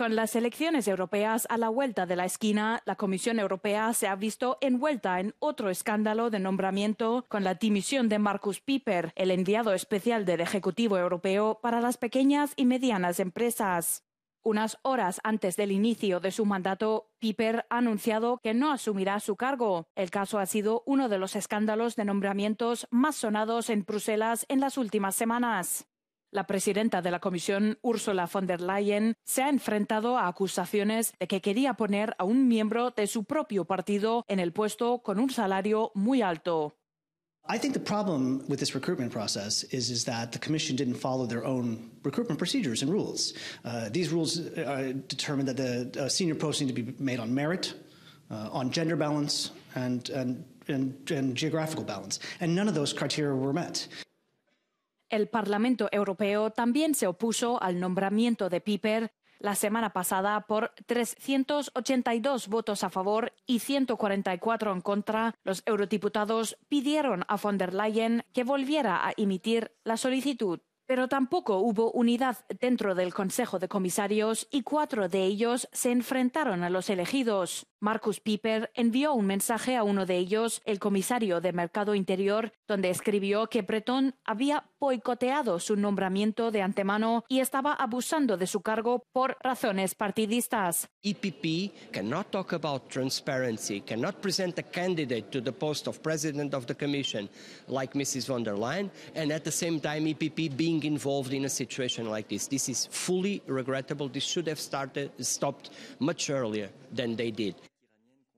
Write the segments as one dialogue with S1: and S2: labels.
S1: Con las elecciones europeas a la vuelta de la esquina, la Comisión Europea se ha visto envuelta en otro escándalo de nombramiento con la dimisión de Marcus Piper, el enviado especial del Ejecutivo Europeo para las pequeñas y medianas empresas. Unas horas antes del inicio de su mandato, Piper ha anunciado que no asumirá su cargo. El caso ha sido uno de los escándalos de nombramientos más sonados en Bruselas en las últimas semanas. La presidenta de la Comisión, Ursula von der Leyen, se ha enfrentado a acusaciones de que quería poner a un miembro de su propio partido en el puesto con un salario muy alto.
S2: I think the problem with this recruitment process is, is that the Commission didn't follow their own recruitment procedures and rules. Uh, these rules uh, determine that the uh, senior posts need to be made on merit, uh, on gender balance, and, and, and, and geographical balance. And none of those criteria were met.
S1: El Parlamento Europeo también se opuso al nombramiento de Piper la semana pasada por 382 votos a favor y 144 en contra, los eurodiputados pidieron a von der Leyen que volviera a emitir la solicitud. Pero tampoco hubo unidad dentro del Consejo de Comisarios y cuatro de ellos se enfrentaron a los elegidos. Marcus Piper envió un mensaje a uno de ellos, el comisario de Mercado Interior, donde escribió que Breton había boicoteado su nombramiento de antemano y estaba abusando de su cargo por razones
S3: partidistas. EPP cannot talk about transparency, cannot present a candidate to the post of president of the commission like Mrs. von der Leyen and at the same time EPP being involved in a situation like this. This is fully regrettable. This should have started stopped much earlier than they did.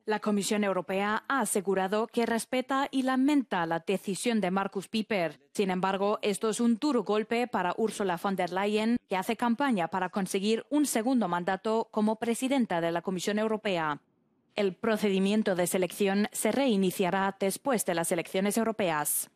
S1: La Comisión Europea ha asegurado que respeta y lamenta la decisión de Marcus Pieper. Sin embargo, esto es un duro golpe para Ursula von der Leyen, que hace campaña para conseguir un segundo mandato como presidenta de la Comisión Europea. El procedimiento de selección se reiniciará después de las elecciones europeas.